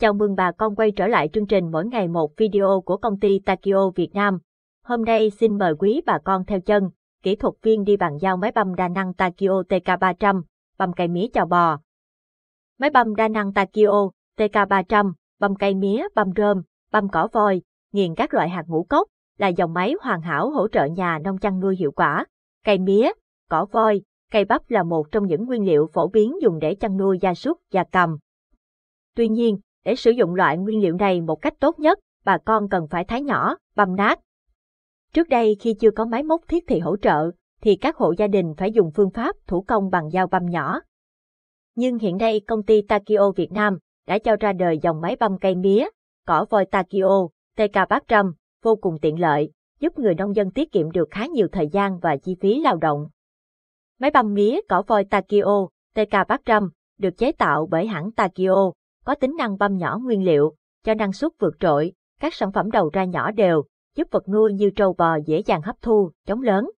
Chào mừng bà con quay trở lại chương trình mỗi ngày một video của công ty Takio Việt Nam. Hôm nay xin mời quý bà con theo chân, kỹ thuật viên đi bàn giao máy băm đa năng Takio TK300, băm cây mía chào bò. Máy băm đa năng Takio TK300, băm cây mía, băm rơm, băm cỏ voi, nghiền các loại hạt ngũ cốc, là dòng máy hoàn hảo hỗ trợ nhà nông chăn nuôi hiệu quả. Cây mía, cỏ voi, cây bắp là một trong những nguyên liệu phổ biến dùng để chăn nuôi gia súc, gia cầm. Tuy nhiên, để sử dụng loại nguyên liệu này một cách tốt nhất, bà con cần phải thái nhỏ, băm nát. Trước đây khi chưa có máy móc thiết thì hỗ trợ, thì các hộ gia đình phải dùng phương pháp thủ công bằng dao băm nhỏ. Nhưng hiện nay công ty Takio Việt Nam đã cho ra đời dòng máy băm cây mía, cỏ voi Takio, TK300, vô cùng tiện lợi, giúp người nông dân tiết kiệm được khá nhiều thời gian và chi phí lao động. Máy băm mía cỏ voi Takio, TK300, được chế tạo bởi hãng Takio, có tính năng băm nhỏ nguyên liệu, cho năng suất vượt trội, các sản phẩm đầu ra nhỏ đều, giúp vật nuôi như trâu bò dễ dàng hấp thu, chống lớn.